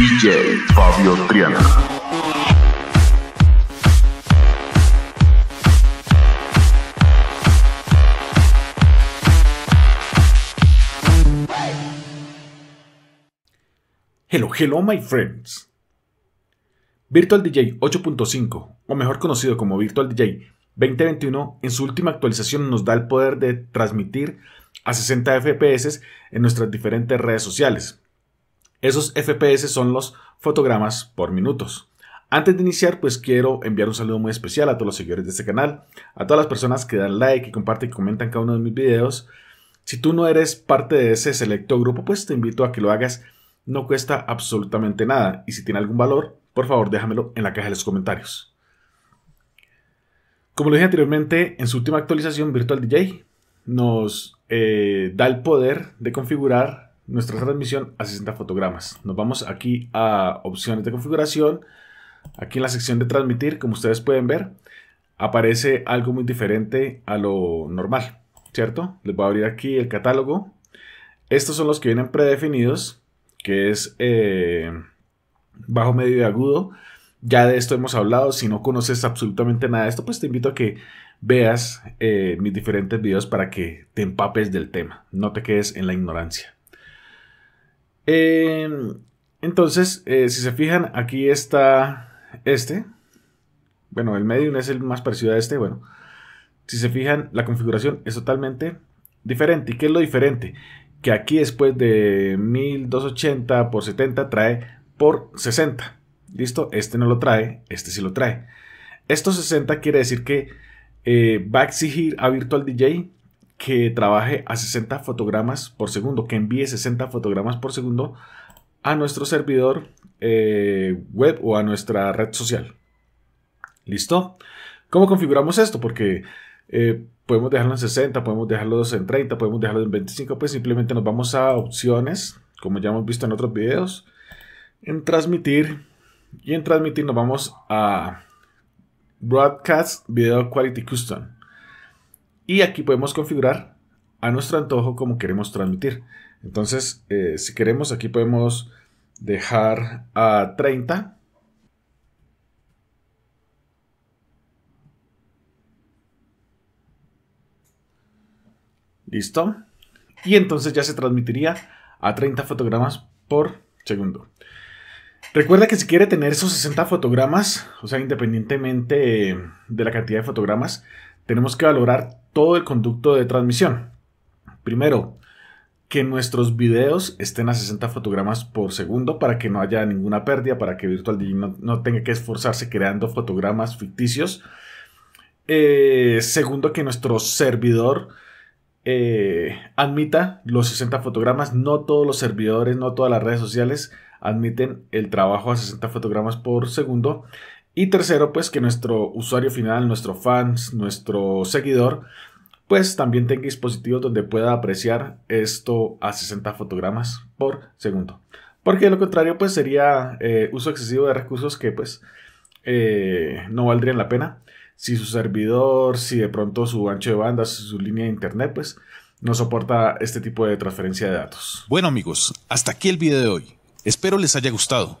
DJ Fabio Triana. Hello, hello my friends. Virtual DJ 8.5, o mejor conocido como Virtual DJ 2021, en su última actualización nos da el poder de transmitir a 60 FPS en nuestras diferentes redes sociales. Esos FPS son los fotogramas por minutos. Antes de iniciar, pues quiero enviar un saludo muy especial a todos los seguidores de este canal, a todas las personas que dan like, que comparten y comentan cada uno de mis videos. Si tú no eres parte de ese selecto grupo, pues te invito a que lo hagas. No cuesta absolutamente nada. Y si tiene algún valor, por favor déjamelo en la caja de los comentarios. Como lo dije anteriormente, en su última actualización, Virtual DJ nos eh, da el poder de configurar nuestra transmisión a 60 fotogramas. Nos vamos aquí a opciones de configuración. Aquí en la sección de transmitir, como ustedes pueden ver, aparece algo muy diferente a lo normal, ¿cierto? Les voy a abrir aquí el catálogo. Estos son los que vienen predefinidos, que es eh, bajo, medio y agudo. Ya de esto hemos hablado. Si no conoces absolutamente nada de esto, pues te invito a que veas eh, mis diferentes videos para que te empapes del tema. No te quedes en la ignorancia. Em, entonces, eh, si se fijan, aquí está este. Bueno, el medium es el más parecido a este. Bueno, si se fijan, la configuración es totalmente diferente. ¿Y qué es lo diferente? Que aquí después de 1280 por 70 trae por 60. ¿Listo? Este no lo trae, este sí lo trae. Esto 60 quiere decir que eh, va a exigir a Virtual DJ que trabaje a 60 fotogramas por segundo, que envíe 60 fotogramas por segundo a nuestro servidor eh, web o a nuestra red social. ¿Listo? ¿Cómo configuramos esto? Porque eh, podemos dejarlo en 60, podemos dejarlo en 30, podemos dejarlo en 25, pues simplemente nos vamos a opciones, como ya hemos visto en otros videos, en transmitir y en transmitir nos vamos a Broadcast Video Quality Custom. Y aquí podemos configurar a nuestro antojo como queremos transmitir. Entonces, eh, si queremos, aquí podemos dejar a 30. Listo. Y entonces ya se transmitiría a 30 fotogramas por segundo. Recuerda que si quiere tener esos 60 fotogramas, o sea, independientemente de la cantidad de fotogramas, tenemos que valorar todo el conducto de transmisión. Primero, que nuestros videos estén a 60 fotogramas por segundo para que no haya ninguna pérdida, para que Virtual no, tenga que esforzarse creando fotogramas ficticios. Eh, segundo, que nuestro servidor eh, admita los 60 fotogramas. No todos los servidores, no todas las redes sociales admiten el trabajo a 60 fotogramas por segundo. Y tercero, pues que nuestro usuario final, nuestro fans, nuestro seguidor, pues también tenga dispositivos donde pueda apreciar esto a 60 fotogramas por segundo. Porque de lo contrario, pues sería eh, uso excesivo de recursos que pues eh, no valdrían la pena. Si su servidor, si de pronto su ancho de banda, su línea de internet, pues no soporta este tipo de transferencia de datos. Bueno amigos, hasta aquí el video de hoy. Espero les haya gustado.